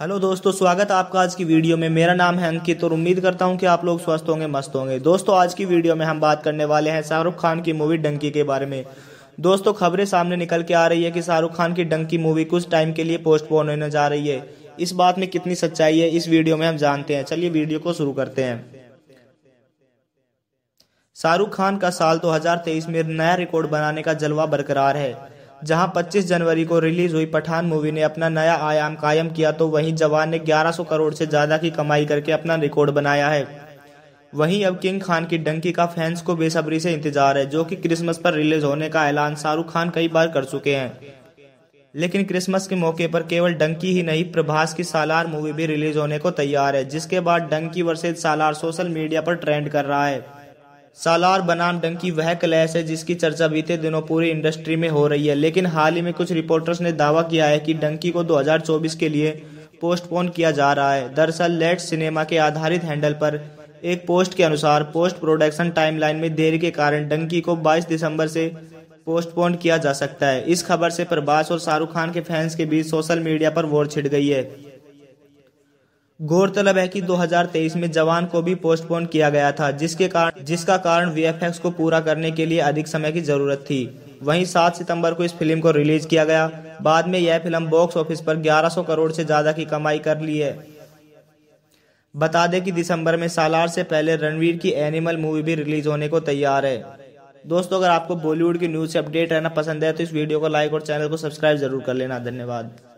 hello दोस्तों स्वागत है आपका आज की वीडियो में मेरा नाम है अंकित और उम्मीद करता हूं कि आप लोग स्वस्थ होंगे मस्त होंगे दोस्तों आज की वीडियो में हम बात करने वाले हैं शाहरुख खान की मूवी डंकी के बारे में दोस्तों खबरें सामने निकल के आ रही है कि शाहरुख खान की डंकी मूवी कुछ टाइम के लिए पोस्टपोन होने जा रही है इस बात में कितनी सच्चाई है इस वीडियो में हम जानते हैं चलिए वीडियो को शुरू करते हैं शाहरुख खान का साल 2023 में नया रिकॉर्ड बनाने का जलवा बरकरार है जहां 25 जनवरी को रिलीज हुई पठान मूवी ने अपना नया आयाम कायम किया तो वहीं जवान ने 1100 करोड़ से ज्यादा की कमाई करके अपना रिकॉर्ड बनाया है वहीं अब किंग खान की डंकी का फैंस को बेसब्री से इंतजार है जो कि क्रिसमस पर रिलीज होने का ऐलान शाहरुख खान कई बार कर चुके हैं लेकिन क्रिसमस के मौके पर केवल डंकी ही नहीं प्रभास की सालार मूवी भी रिलीज होने को तैयार है जिसके बाद Dunki versus Salaar social media पर ट्रेंड कर रहा है सालार बनाम डंकी वह क्लैश है जिसकी चर्चा बीते दिनों पूरी इंडस्ट्री में हो रही है लेकिन हाल ही में कुछ रिपोर्टर्स ने दावा किया है कि डंकी को 2024 के लिए पोस्टपोन किया जा रहा है दरअसल लेट सिनेमा के आधारित हैंडल पर एक पोस्ट के अनुसार पोस्ट प्रोडक्शन टाइमलाइन में देरी के कारण डंकी को 22 दिसंबर से पोस्टपोन किया जा सकता है इस खबर से प्रभास और शाहरुख खान के फैंस के बीच सोशल मीडिया पर वोर छिड़ गई है गौरतलब है कि 2023 में जवान को भी पोस्टपोन किया गया था जिसके कारण जिसका कारण वीएफएक्स को पूरा करने के लिए अधिक समय की जरूरत थी वहीं 7 सितंबर को इस फिल्म को रिलीज किया गया बाद में यह फिल्म बॉक्स ऑफिस पर 1100 करोड़ से ज्यादा की कमाई कर ली है बता दें कि दिसंबर में सालार से पहले रणवीर की एनिमल मूवी भी रिलीज होने को तैयार है दोस्तों अगर आपको बॉलीवुड की न्यूज से अपडेट रहना पसंद है तो इस वीडियो को लाइक और चैनल को सब्सक्राइब जरूर कर लेना धन्यवाद